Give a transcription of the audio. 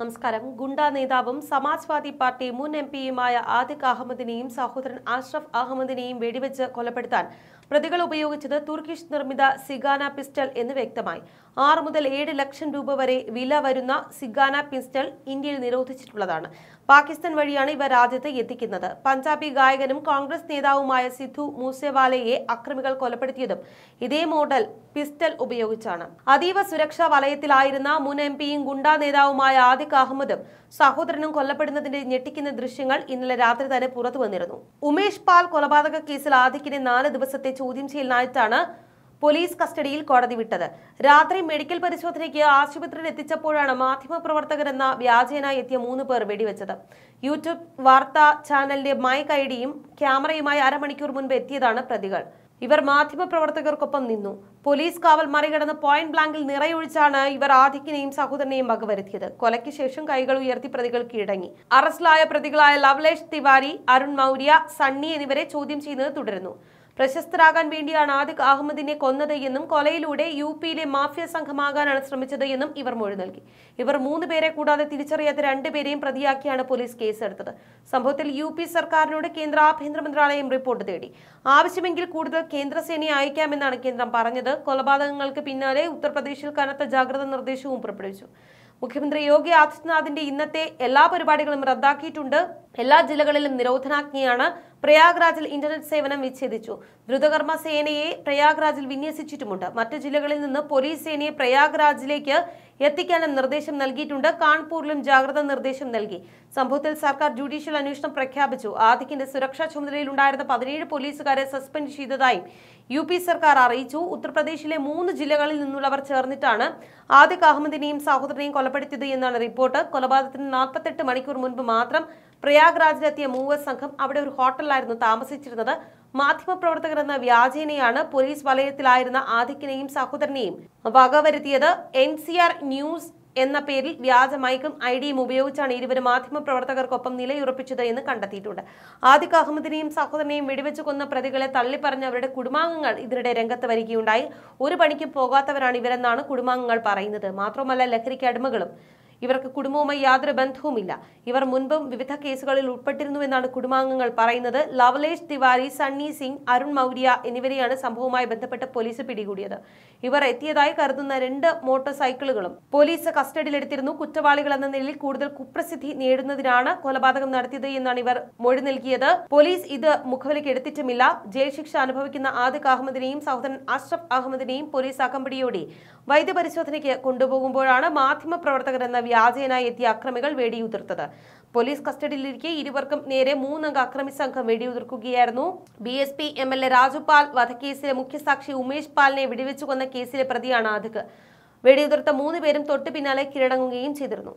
നമസ്കാരം ഗുണ്ട നേതാവും സമാജ്വാദി പാർട്ടി മുൻ എം പിയുമായ ആദിഖ് അഹമ്മദിനെയും സഹോദരൻ അഷ്റഫ് അഹമ്മദിനെയും വെടിവെച്ച് കൊലപ്പെടുത്താൻ പ്രതികൾ ഉപയോഗിച്ചത് തുർക്കിഷ് നിർമ്മിത സിഗാന പിസ്റ്റൾ എന്ന് വ്യക്തമായി ആറ് മുതൽ ഏഴ് ലക്ഷം രൂപ വരെ വില വരുന്ന സിഗാന പിസ്റ്റൾ ഇന്ത്യയിൽ നിരോധിച്ചിട്ടുള്ളതാണ് പാകിസ്ഥാൻ വഴിയാണ് ഇവ രാജ്യത്ത് എത്തിക്കുന്നത് പഞ്ചാബി ഗായകനും കോൺഗ്രസ് നേതാവുമായ സിദ്ധു മൂസെവാലയെ അക്രമികൾ കൊലപ്പെടുത്തിയതും ഇതേ മോഡൽ പിസ്റ്റൾ ഉപയോഗിച്ചാണ് അതീവ സുരക്ഷാ വലയത്തിലായിരുന്ന മുൻ എം പിയും ഗുണ്ടാ നേതാവുമായ ആദ്യ സാദിഖ് അഹമ്മദും സഹോദരനും കൊല്ലപ്പെടുന്നതിന്റെ ഞെട്ടിക്കുന്ന ദൃശ്യങ്ങൾ ഇന്നലെ രാത്രി തന്നെ പുറത്തു വന്നിരുന്നു ഉമേഷ് പാൽ കൊലപാതക കേസിൽ ആദിഖിനെ നാല് ദിവസത്തെ ചോദ്യം ചെയ്യലിനായിട്ടാണ് പോലീസ് കസ്റ്റഡിയിൽ കോടതി വിട്ടത് രാത്രി മെഡിക്കൽ പരിശോധനയ്ക്ക് ആശുപത്രിയിൽ എത്തിച്ചപ്പോഴാണ് മാധ്യമപ്രവർത്തകരെന്ന വ്യാജേനായി എത്തിയ മൂന്ന് പേർ വെടിവെച്ചത് യൂട്യൂബ് വാർത്താ ചാനലിന്റെ മൈക്ക് ഐഡിയും ക്യാമറയുമായി അരമണിക്കൂർ മുൻപ് എത്തിയതാണ് പ്രതികൾ ഇവർ മാധ്യമപ്രവർത്തകർക്കൊപ്പം നിന്നു പോലീസ് കാവൽ മറികടന്ന് പോയിന്റ് ബ്ലാങ്കിൽ നിറയൊഴിച്ചാണ് ഇവർ ആദിക്കിനെയും സഹോദരനെയും വകവരുത്തിയത് കൊലയ്ക്ക് ശേഷം കൈകൾ ഉയർത്തി പ്രതികൾ കീഴടങ്ങി അറസ്റ്റിലായ പ്രതികളായ ലവ്ലേഷ് തിവാരി അരുൺ മൗര്യ സണ്ണി എന്നിവരെ ചോദ്യം ചെയ്യുന്നത് തുടരുന്നു പ്രശസ്തരാകാൻ വേണ്ടിയാണ് ആദിഖ് അഹമ്മദിനെ കൊന്നത് എന്നും കൊലയിലൂടെ യു പിയിലെ മാഫിയ സംഘമാകാനാണ് ശ്രമിച്ചത് എന്നും ഇവർ മൊഴി നൽകി ഇവർ മൂന്ന് പേരെ കൂടാതെ തിരിച്ചറിയാത്ത രണ്ടുപേരെയും പ്രതിയാക്കിയാണ് പോലീസ് കേസെടുത്തത് സംഭവത്തിൽ യു പി സർക്കാരിനോട് കേന്ദ്ര ആഭ്യന്തര മന്ത്രാലയം റിപ്പോർട്ട് തേടി ആവശ്യമെങ്കിൽ കൂടുതൽ കേന്ദ്രസേനയെ അയക്കാമെന്നാണ് കേന്ദ്രം പറഞ്ഞത് കൊലപാതകങ്ങൾക്ക് പിന്നാലെ ഉത്തർപ്രദേശിൽ കനത്ത ജാഗ്രതാ നിർദ്ദേശവും പുറപ്പെടുവിച്ചു മുഖ്യമന്ത്രി യോഗി ആദിത്യനാഥിന്റെ ഇന്നത്തെ എല്ലാ പരിപാടികളും റദ്ദാക്കിയിട്ടുണ്ട് എല്ലാ ജില്ലകളിലും നിരോധനാജ്ഞയാണ് പ്രയാഗ്രാജിൽ ഇന്റർനെറ്റ് സേവനം വിച്ഛേദിച്ചു ദ്രുതകർമ്മ സേനയെ പ്രയാഗ്രാജിൽ വിന്യസിച്ചിട്ടുമുണ്ട് മറ്റ് ജില്ലകളിൽ നിന്ന് പോലീസ് സേനയെ പ്രയാഗ്രാജിലേക്ക് എത്തിക്കാനും നിർദ്ദേശം നൽകിയിട്ടുണ്ട് കാൺപൂരിലും ജാഗ്രത നിർദ്ദേശം നൽകി സംഭവത്തിൽ സർക്കാർ ജുഡീഷ്യൽ അന്വേഷണം പ്രഖ്യാപിച്ചു ആദിക്കിന്റെ സുരക്ഷാ ചുമതലയിലുണ്ടായിരുന്ന പതിനേഴ് പോലീസുകാരെ സസ്പെൻഡ് ചെയ്തതായും യു പി സർക്കാർ അറിയിച്ചു ഉത്തർപ്രദേശിലെ മൂന്ന് ജില്ലകളിൽ നിന്നുള്ളവർ ചേർന്നിട്ടാണ് ആദിഖ് അഹമ്മദിനെയും സഹോദരനെയും കൊലപ്പെടുത്തിയത് എന്നാണ് റിപ്പോർട്ട് കൊലപാതകത്തിന് നാൽപ്പത്തെട്ട് മണിക്കൂർ മുൻപ് മാത്രം പ്രയാഗ്രാജിലെത്തിയ മൂവർ സംഘം അവിടെ ഒരു ഹോട്ടലിലായിരുന്നു താമസിച്ചിരുന്നത് മാധ്യമപ്രവർത്തകർ എന്ന വ്യാജേനയാണ് പോലീസ് വലയത്തിലായിരുന്ന ആദിക്കിനെയും സഹോദരനെയും വകവരുത്തിയത് എൻ ന്യൂസ് എന്ന പേരിൽ വ്യാജ മൈക്കും ഐഡിയും ഉപയോഗിച്ചാണ് ഇരുവരും മാധ്യമപ്രവർത്തകർക്കൊപ്പം നിലയുറപ്പിച്ചത് എന്ന് കണ്ടെത്തിയിട്ടുണ്ട് ആദിഖ് അഹമ്മദിനെയും സഹോദരനെയും വെടിവെച്ചു കൊന്ന പ്രതികളെ തള്ളിപ്പറഞ്ഞ അവരുടെ കുടുംബാംഗങ്ങൾ ഇതിനിടെ രംഗത്ത് വരികയുണ്ടായി ഒരു പണിക്കും പോകാത്തവരാണ് ഇവരെന്നാണ് കുടുംബാംഗങ്ങൾ പറയുന്നത് മാത്രമല്ല ലഹരിക്ക് അടിമകളും ഇവർക്ക് കുടുംബവുമായി യാതൊരു ബന്ധവുമില്ല ഇവർ മുൻപും വിവിധ കേസുകളിൽ ഉൾപ്പെട്ടിരുന്നുവെന്നാണ് കുടുംബാംഗങ്ങൾ പറയുന്നത് ലവലേഷ് തിവാരി സണ്ണി സിംഗ് അരുൺ മൗര്യ എന്നിവരെയാണ് സംഭവവുമായി ബന്ധപ്പെട്ട് പോലീസ് പിടികൂടിയത് ഇവർ എത്തിയതായി കരുതുന്ന രണ്ട് മോട്ടോർ സൈക്കിളുകളും പോലീസ് കസ്റ്റഡിയിലെടുത്തിരുന്നു കുറ്റവാളികൾ എന്ന നിലയിൽ കൂടുതൽ കുപ്രസിദ്ധി നേടുന്നതിനാണ് കൊലപാതകം നടത്തിയത് എന്നാണ് ഇവർ മൊഴി നൽകിയത് പോലീസ് ഇത് മുഖവിലേക്ക് എടുത്തിട്ടുമില്ല ജയിൽ ശിക്ഷ അനുഭവിക്കുന്ന ആദിഖ് അഹമ്മദിനെയും സഹോദരൻ അഷ്റഫ് അഹമ്മദിനെയും പോലീസ് അകമ്പടിയോടെ വൈദ്യപരിശോധനയ്ക്ക് കൊണ്ടുപോകുമ്പോഴാണ് മാധ്യമപ്രവർത്തകരെന്ന വ്യാജേനായി എത്തിയ അക്രമികൾ വെടിയുതിർത്തത് പോലീസ് കസ്റ്റഡിയിലിരിക്കെ ഇരുവർക്കും നേരെ മൂന്നംഗ അക്രമി സംഘം വെടിയുതിർക്കുകയായിരുന്നു B S P M L A രാജുപാൽ വധക്കേസിലെ മുഖ്യസാക്ഷി Umesh പാലിനെ വെടിവെച്ചു കൊന്ന കേസിലെ പ്രതിയാണ് അധിക് വെടിയുതിർത്ത മൂന്ന് പേരും തൊട്ടു പിന്നാലെ കീഴടങ്ങുകയും ചെയ്തിരുന്നു